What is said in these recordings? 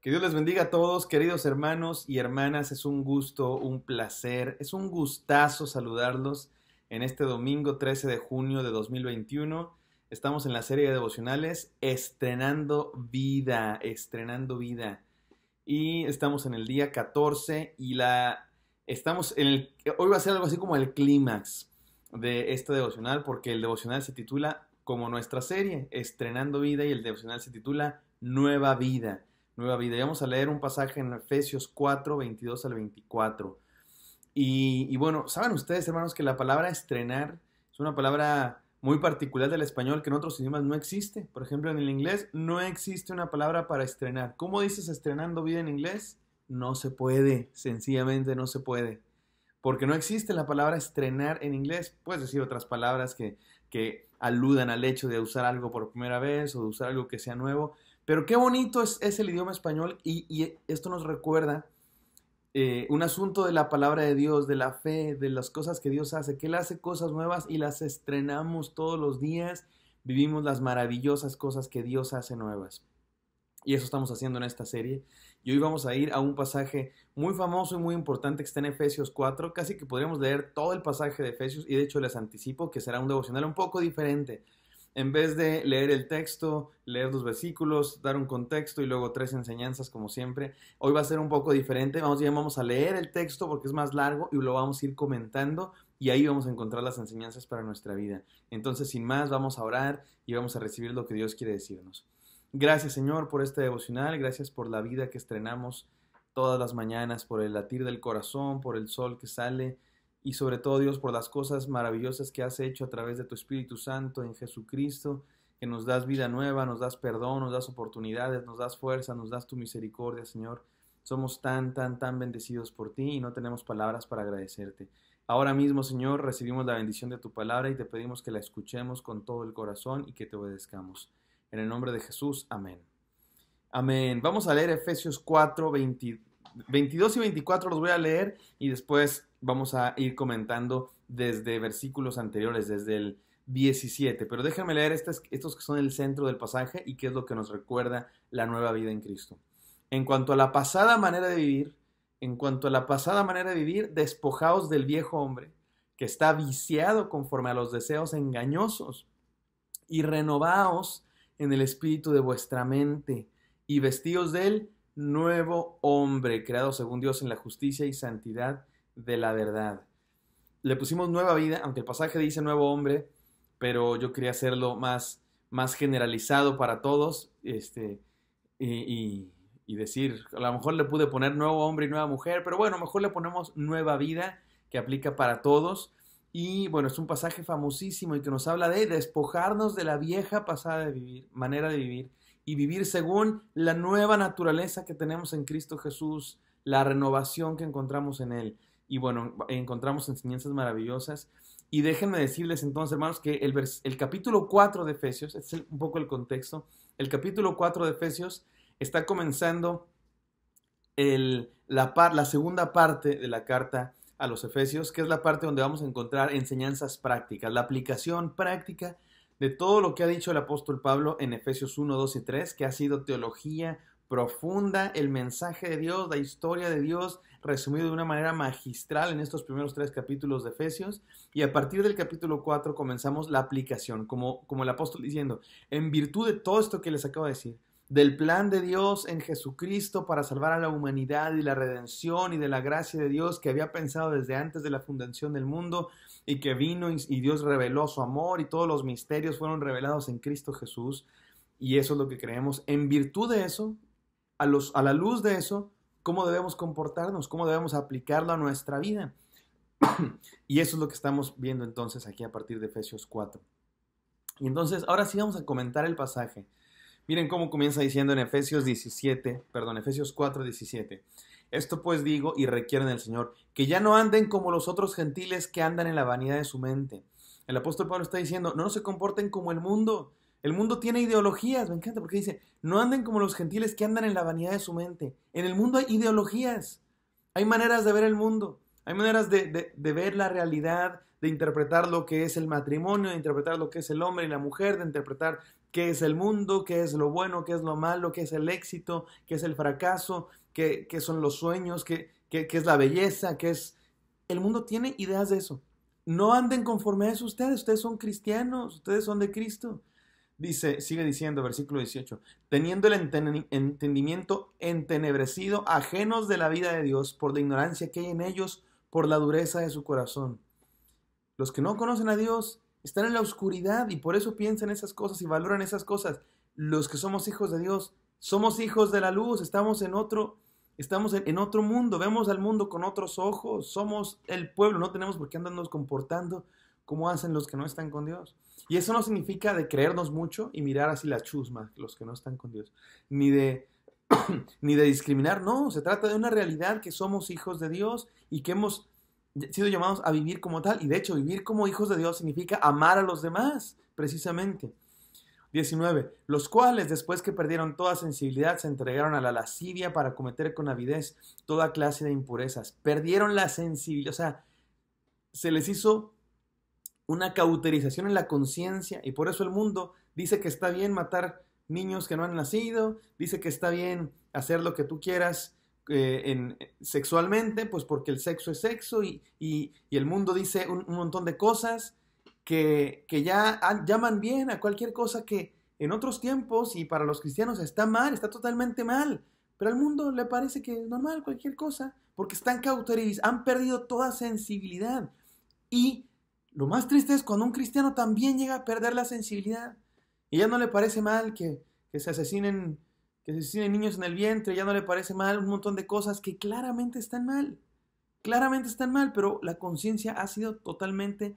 Que Dios les bendiga a todos, queridos hermanos y hermanas. Es un gusto, un placer, es un gustazo saludarlos en este domingo 13 de junio de 2021. Estamos en la serie de devocionales Estrenando Vida, Estrenando Vida. Y estamos en el día 14 y la... Estamos el... Hoy va a ser algo así como el clímax de este devocional, porque el devocional se titula como nuestra serie, Estrenando Vida, y el devocional se titula Nueva Vida. Nueva Vida. vamos a leer un pasaje en Efesios 4, 22 al 24. Y, y bueno, saben ustedes, hermanos, que la palabra estrenar es una palabra muy particular del español que en otros idiomas no existe. Por ejemplo, en el inglés no existe una palabra para estrenar. ¿Cómo dices estrenando vida en inglés? No se puede, sencillamente no se puede porque no existe la palabra estrenar en inglés. Puedes decir otras palabras que, aludan al hecho de usar algo por primera vez o de usar algo que sea nuevo, pero qué bonito es, el idioma español y, esto nos recuerda eh, un asunto de la palabra de Dios, de la fe, de las cosas que Dios hace, que Él hace cosas nuevas y las estrenamos todos los días, vivimos las maravillosas cosas que Dios hace nuevas. Y eso estamos haciendo en esta serie. Y hoy vamos a ir a un pasaje muy famoso y muy importante que está en Efesios 4. Casi que podríamos leer todo el pasaje de Efesios y de hecho les anticipo que será un devocional un poco diferente. En vez de leer el texto, leer los versículos, dar un contexto y luego tres enseñanzas como siempre, hoy va a ser un poco diferente. Vamos, ya vamos a leer el texto porque es más largo y lo vamos a ir comentando y ahí vamos a encontrar las enseñanzas para nuestra vida. Entonces, sin más, vamos a orar y vamos a recibir lo que Dios quiere decirnos. Gracias Señor por este devocional, gracias por la vida que estrenamos todas las mañanas, por el latir del corazón, por el sol que sale y sobre todo Dios por las cosas maravillosas que has hecho a través de tu Espíritu Santo en Jesucristo, que nos das vida nueva, nos das perdón, nos das oportunidades, nos das fuerza, nos das tu misericordia Señor. Somos tan, tan, tan bendecidos por ti y no tenemos palabras para agradecerte. Ahora mismo, Señor, recibimos la bendición de tu palabra y te pedimos que la escuchemos con todo el corazón y que te obedezcamos. En el nombre de Jesús, amén. Amén. Vamos a leer Efesios 4, 22 y 24 los voy a leer y después vamos a ir comentando desde versículos anteriores, desde el 17. Pero déjenme leer estos, estos que son el centro del pasaje y qué es lo que nos recuerda la nueva vida en Cristo. En cuanto a la pasada manera de vivir, en cuanto a la pasada manera de vivir, despojaos del viejo hombre que está viciado conforme a los deseos engañosos y renovaos en el espíritu de vuestra mente y vestidos del nuevo hombre, creado según Dios en la justicia y santidad de la verdad. Le pusimos nueva vida, aunque el pasaje dice nuevo hombre, pero yo quería hacerlo más, más generalizado para todos este, y, y decir, a lo mejor le pude poner nuevo hombre y nueva mujer, pero bueno, mejor le ponemos nueva vida que aplica para todos y bueno, es un pasaje famosísimo y que nos habla de despojarnos de la vieja pasada de vivir, manera de vivir, y vivir según la nueva naturaleza que tenemos en Cristo Jesús, la renovación que encontramos en Él. Y bueno, encontramos enseñanzas maravillosas. Y déjenme decirles entonces, hermanos, que el, el capítulo 4 de Efesios, este es un poco el contexto, el capítulo 4 de Efesios está comenzando la, la segunda parte de la carta a los Efesios, que es la parte donde vamos a encontrar enseñanzas prácticas, la aplicación práctica de todo lo que ha dicho el apóstol Pablo en Efesios 1, 2 y 3, que ha sido teología profunda, el mensaje de Dios, la historia de Dios, resumido de una manera magistral en estos primeros tres capítulos de Efesios. Y a partir del capítulo 4 comenzamos la aplicación, como, como el apóstol diciendo, en virtud de todo esto que les acabo de decir, del plan de Dios en Jesucristo para salvar a la humanidad y la redención y de la gracia de Dios que había pensado desde antes de la fundación del mundo y que vino y, Dios reveló su amor y todos los misterios fueron revelados en Cristo Jesús. Y eso es lo que creemos. En virtud de eso, a, los, a la luz de eso, ¿cómo debemos comportarnos? ¿Cómo debemos aplicarlo a nuestra vida? y eso es lo que estamos viendo entonces aquí a partir de Efesios 4. Y entonces, ahora sí vamos a comentar el pasaje. Miren cómo comienza diciendo en Efesios 17, perdón, Efesios 4, Esto pues digo y requieren del Señor, que ya no anden como los otros gentiles que andan en la vanidad de su mente. El apóstol Pablo está diciendo, no se comporten como el mundo. El mundo tiene ideologías, me encanta porque dice, no anden como los gentiles que andan en la vanidad de su mente. En el mundo hay ideologías, hay maneras de ver el mundo, hay maneras de, de ver la realidad, de interpretar lo que es el matrimonio, de interpretar lo que es el hombre y la mujer, de interpretar qué es el mundo, qué es lo bueno, qué es lo malo, qué es el éxito, qué es el fracaso, qué, son los sueños, qué, es la belleza, qué es... El mundo tiene ideas de eso. No anden conforme a eso ustedes, ustedes son cristianos, ustedes son de Cristo. Dice, sigue diciendo, versículo 18, teniendo el entendimiento entenebrecido, ajenos de la vida de Dios, por la ignorancia que hay en ellos, por la dureza de su corazón. Los que no conocen a Dios están en la oscuridad y por eso piensan esas cosas y valoran esas cosas. Los que somos hijos de Dios, somos hijos de la luz, estamos en otro, estamos en, otro mundo, vemos al mundo con otros ojos, somos el pueblo, no tenemos por qué andarnos comportando como hacen los que no están con Dios. Y eso no significa de creernos mucho y mirar así la chusma, los que no están con Dios, ni de ni de discriminar, no, se trata de una realidad que somos hijos de Dios y que hemos sido llamados a vivir como tal. Y de hecho, vivir como hijos de Dios significa amar a los demás, precisamente. 19. Los cuales, después que perdieron toda sensibilidad, se entregaron a la lascivia para cometer con avidez toda clase de impurezas. Perdieron la sensibilidad, o sea, se les hizo una cauterización en la conciencia y por eso el mundo dice que está bien matar niños que no han nacido, dice que está bien hacer lo que tú quieras eh, en, eh, sexualmente, pues porque el sexo es sexo y, el mundo dice un, montón de cosas que, ya llaman bien a cualquier cosa que en otros tiempos y para los cristianos está mal, está totalmente mal. Pero al mundo le parece que es normal cualquier cosa, porque están cauterizados, han perdido toda sensibilidad. Y lo más triste es cuando un cristiano también llega a perder la sensibilidad. Y ya no le parece mal que se asesinen que se tienen niños en el vientre, ya no le parece mal, un montón de cosas que claramente están mal, claramente están mal, pero la conciencia ha sido totalmente,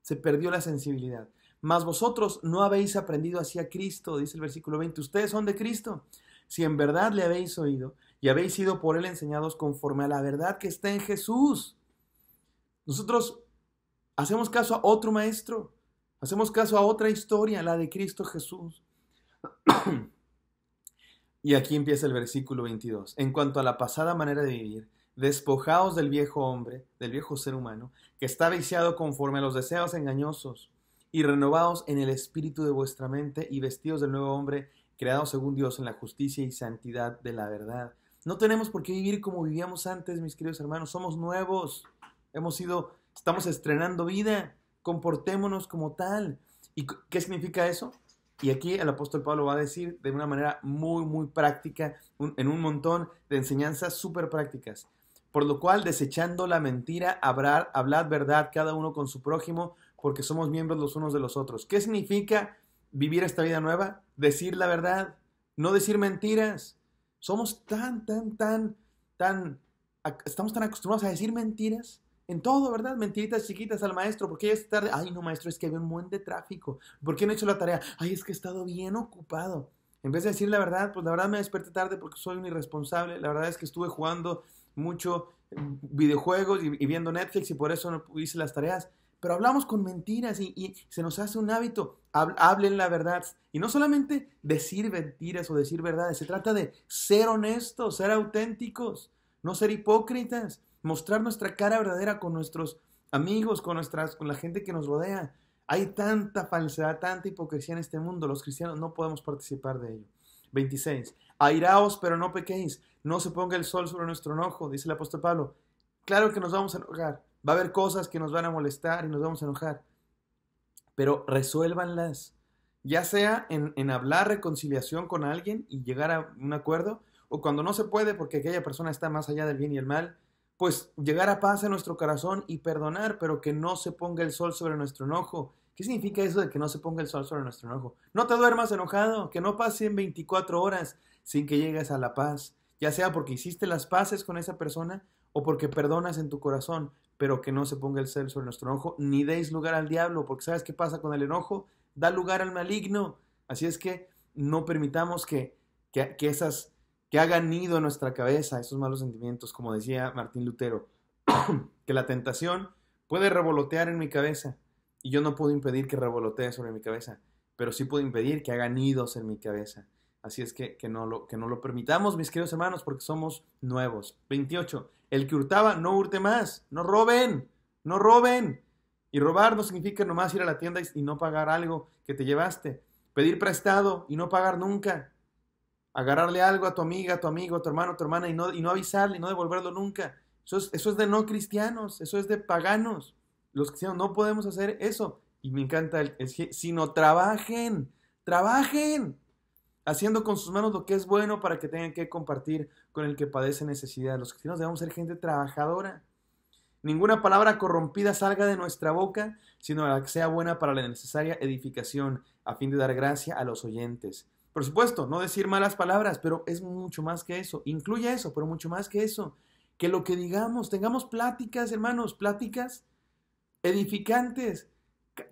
se perdió la sensibilidad. Mas vosotros no habéis aprendido así a Cristo, dice el versículo 20, ustedes son de Cristo, si en verdad le habéis oído y habéis sido por él enseñados conforme a la verdad que está en Jesús. Nosotros hacemos caso a otro maestro, hacemos caso a otra historia, la de Cristo Jesús. Y aquí empieza el versículo 22. En cuanto a la pasada manera de vivir, despojaos del viejo hombre, del viejo ser humano, que está viciado conforme a los deseos engañosos, y renovados en el espíritu de vuestra mente y vestidos del nuevo hombre, creado según Dios en la justicia y santidad de la verdad. No tenemos por qué vivir como vivíamos antes, mis queridos hermanos. Somos nuevos. Hemos sido, estamos estrenando vida. Comportémonos como tal. ¿Y qué significa eso? Y aquí el apóstol Pablo va a decir de una manera muy, muy práctica, en un montón de enseñanzas súper prácticas. Por lo cual, desechando la mentira, hablar hablad verdad cada uno con su prójimo, porque somos miembros los unos de los otros. ¿Qué significa vivir esta vida nueva? Decir la verdad, no decir mentiras. Somos tan, tan, tan, tan, estamos tan acostumbrados a decir mentiras en todo, ¿verdad? Mentiritas chiquitas al maestro, porque ya es tarde. Ay, no, maestro, es que había un buen de tráfico. ¿Por qué no he hecho la tarea? Ay, es que he estado bien ocupado. En vez de decir la verdad, pues la verdad me desperté tarde porque soy un irresponsable. La verdad es que estuve jugando mucho mm, videojuegos y, viendo Netflix y por eso no hice las tareas. Pero hablamos con mentiras y, y se nos hace un hábito. Hablen la verdad. Y no solamente decir mentiras o decir verdades, se trata de ser honestos, ser auténticos no ser hipócritas, mostrar nuestra cara verdadera con nuestros amigos, con, nuestras, con la gente que nos rodea. Hay tanta falsedad, tanta hipocresía en este mundo. Los cristianos no podemos participar de ello. 26. Airaos, pero no pequéis. No se ponga el sol sobre nuestro enojo, dice el apóstol Pablo. Claro que nos vamos a enojar. Va a haber cosas que nos van a molestar y nos vamos a enojar. Pero resuélvanlas. Ya sea en, en hablar reconciliación con alguien y llegar a un acuerdo, o cuando no se puede porque aquella persona está más allá del bien y el mal, pues llegar a paz en nuestro corazón y perdonar, pero que no se ponga el sol sobre nuestro enojo. ¿Qué significa eso de que no se ponga el sol sobre nuestro enojo? No te duermas enojado, que no pasen 24 horas sin que llegues a la paz, ya sea porque hiciste las paces con esa persona o porque perdonas en tu corazón, pero que no se ponga el sol sobre nuestro enojo, ni deis lugar al diablo, porque sabes qué pasa con el enojo, da lugar al maligno. Así es que no permitamos que, que esas que hagan nido en nuestra cabeza esos malos sentimientos, como decía Martín Lutero, que la tentación puede revolotear en mi cabeza y yo no puedo impedir que revolotee sobre mi cabeza, pero sí puedo impedir que hagan nidos en mi cabeza. Así es que, no lo, que no lo permitamos, mis queridos hermanos, porque somos nuevos. 28. El que hurtaba, no hurte más. No roben. No roben. Y robar no significa nomás ir a la tienda y no pagar algo que te llevaste. Pedir prestado y no pagar nunca agarrarle algo a tu amiga, a tu amigo, a tu hermano, a tu hermana y no, y no avisarle y no devolverlo nunca. Eso es, de no cristianos, eso es de paganos. Los cristianos no podemos hacer eso. Y me encanta el, sino trabajen, trabajen, haciendo con sus manos lo que es bueno para que tengan que compartir con el que padece necesidad. Los cristianos debemos ser gente trabajadora. Ninguna palabra corrompida salga de nuestra boca, sino la que sea buena para la necesaria edificación, a fin de dar gracia a los oyentes. Por supuesto, no decir malas palabras, pero es mucho más que eso. Incluye eso, pero mucho más que eso. Que lo que digamos, tengamos pláticas, hermanos, pláticas edificantes.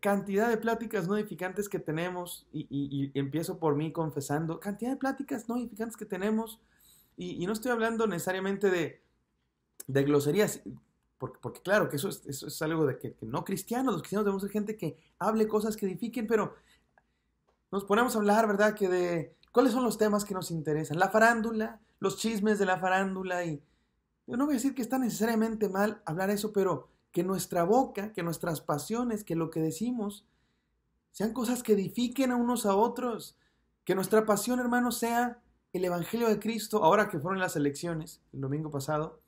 cantidad de pláticas no edificantes que tenemos, y, empiezo por mí confesando, cantidad de pláticas no edificantes que tenemos, y, no estoy hablando necesariamente de, de gloserías, porque, claro que eso es, algo de que, que, no cristianos, los cristianos debemos ser gente que hable cosas que edifiquen, pero nos ponemos a hablar, ¿verdad? Que de cuáles son los temas que nos interesan. La farándula, los chismes de la farándula y... Yo no voy a decir que está necesariamente mal hablar eso, pero que nuestra boca, que nuestras pasiones, que lo que decimos, sean cosas que edifiquen a unos a otros. Que nuestra pasión, hermano, sea el Evangelio de Cristo, ahora que fueron las elecciones, el domingo pasado.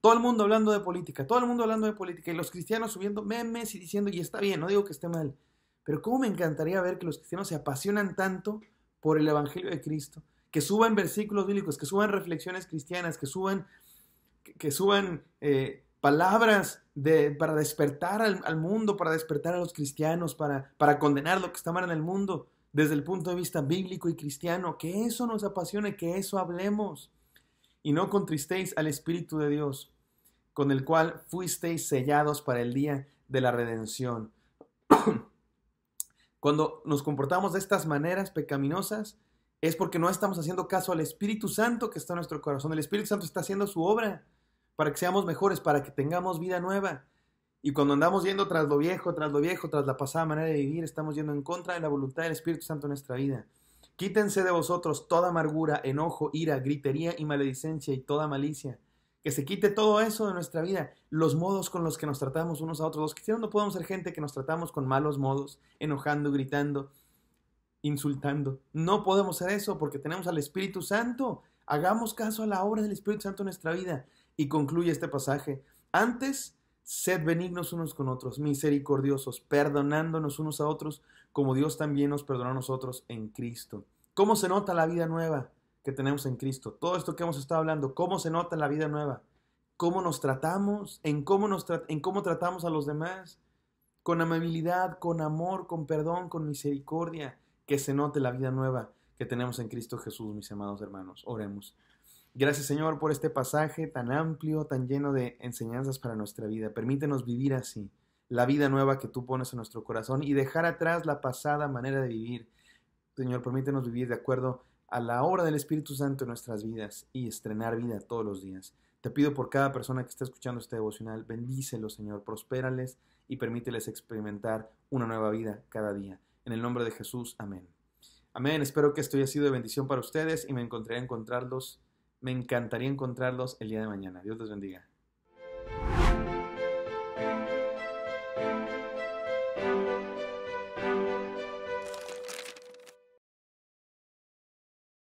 Todo el mundo hablando de política, todo el mundo hablando de política, y los cristianos subiendo memes y diciendo, y está bien, no digo que esté mal, pero cómo me encantaría ver que los cristianos se apasionan tanto por el Evangelio de Cristo, que suban versículos bíblicos, que suban reflexiones cristianas, que suban, que, suban eh, palabras para despertar al, mundo, para despertar a los cristianos, para, para condenar lo que está mal en el mundo desde el punto de vista bíblico y cristiano, que eso nos apasione, que eso hablemos, y no contristéis al Espíritu de Dios, con el cual fuisteis sellados para el día de la redención. Cuando nos comportamos de estas maneras pecaminosas, es porque no estamos haciendo caso al Espíritu Santo que está en nuestro corazón. El Espíritu Santo está haciendo su obra para que seamos mejores, para que tengamos vida nueva. Y cuando andamos yendo tras lo viejo, tras lo viejo, tras la pasada manera de vivir, estamos yendo en contra de la voluntad del Espíritu Santo en nuestra vida. Quítense de vosotros toda amargura, enojo, ira, gritería y maledicencia y toda malicia que se quite todo eso de nuestra vida, los modos con los que nos tratamos unos a otros. Los que no podemos ser gente que nos tratamos con malos modos, enojando, gritando, insultando. No podemos ser eso porque tenemos al Espíritu Santo. Hagamos caso a la obra del Espíritu Santo en nuestra vida. Y concluye este pasaje. Antes, sed benignos unos con otros, misericordiosos, perdonándonos unos a otros, como Dios también nos perdonó a nosotros en Cristo. ¿Cómo se nota la vida nueva? que tenemos en Cristo, todo esto que hemos estado hablando, cómo se nota la vida nueva, cómo nos tratamos, en cómo, nos en cómo tratamos a los demás, con amabilidad, con amor, con perdón, con misericordia, que se note la vida nueva que tenemos en Cristo Jesús, mis amados hermanos. Oremos. Gracias Señor por este pasaje tan amplio, tan lleno de enseñanzas para nuestra vida. Permítenos vivir así, la vida nueva que tú pones en nuestro corazón y dejar atrás la pasada manera de vivir. Señor, permítenos vivir de acuerdo a la obra del Espíritu Santo en nuestras vidas y estrenar vida todos los días. Te pido por cada persona que está escuchando este devocional, bendícelo, Señor, prospérales y permíteles experimentar una nueva vida cada día. En el nombre de Jesús, amén. Amén, espero que esto haya sido de bendición para ustedes y me encontraría encontrarlos, me encantaría encontrarlos el día de mañana. Dios les bendiga.